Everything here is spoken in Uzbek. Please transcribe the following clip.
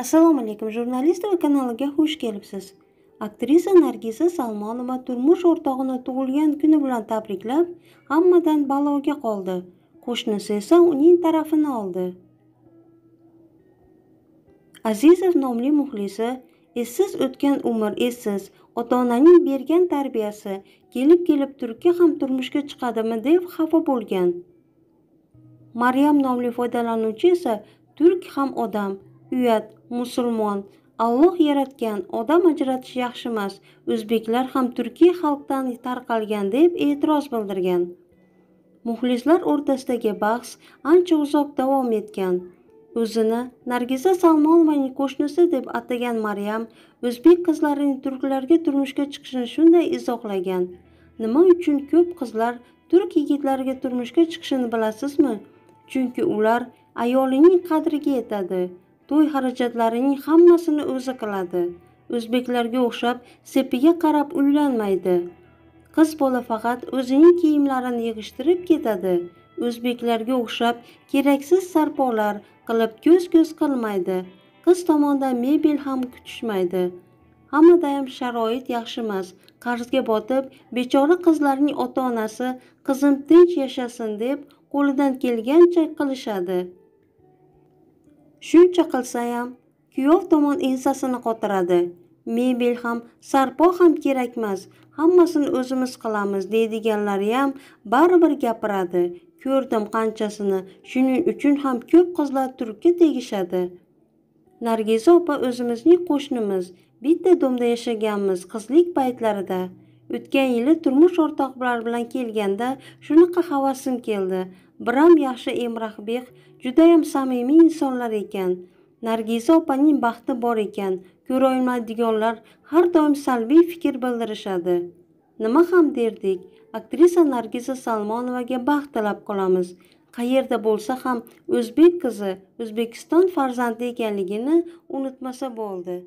assalomu alaykum jurnalist va kanaliga xush kelibsiz aktrisa nargiza salmonova turmush o'rtog'ini tug'ilgan kuni bilan tabriklab hammadan baloga qoldi qo'shnisi esa uning tarafini oldi azizov nomli muxlisi essiz o'tgan umr essiz ota onaning bergan tarbiyasi kelib kelib turkka ham turmushga chiqadimi deb xafa bo'lgan maryam nomli foydalanuvchi esa turk ham odam uyat musulmon alloh yaratgan odam ajratish yaxshi emas o'zbeklar ham turkiy xalqdan tarqalgan deb e'tiroz bildirgan muxlislar o'rtasidagi bahs ancha uzoq davom etgan o'zini nargiza salmonovaning qo'shnisi deb atagan maryam o'zbek qizlarining turklarga turmushga chiqishini shunday izohlagan nima uchun ko'p qizlar turk yigitlariga turmushga chiqishini bilasizmi chunki ular ayolining qadriga yetadi to'y xarajatlarining hammasini o'zi qiladi o'zbeklarga o'xshab sepiga qarab uylanmaydi qiz bola faqat o'zining kiyimlarini yig'ishtirib ketadi o'zbeklarga o'xshab keraksiz sarpolar qilib ko'z ko'z qilmaydi qiz tomondan mebel ham kutishmaydi hammadayam sharoit yaxshi emas qarzga botib bechora qizlarning ota onasi qizim tinch yashasin deb qo'lidan kelgancha qilishadi shuncha qilsa ham kuyov tomon ensasini qotiradi mebel ham sarpo ham kerakmas hammasini o'zimiz qilamiz deydiganlariyam baribir gapiradi ko'rdim qanchasini shuning uchun ham ko'p qizlar turkka tegishadi nargiza opa o'zimizning qo'shnimiz bitta domda yashaganmiz qizlik paytlarida o'tgan yili turmush o'rtoqlar bilan kelganda shunaqa havasim keldi biram yaxshi emrahbek judayam samimiy insonlar ekan nargiza opaning baxti bor ekan ko'rolmaydiganlar har doim salbiy fikr bildirishadi nima ham derdik aktrisa nargiza salmonovaga baxt tilab qolamiz qayerda bo'lsa ham o'zbek qizi o'zbekiston farzandi ekanligini unutmasa bo'ldi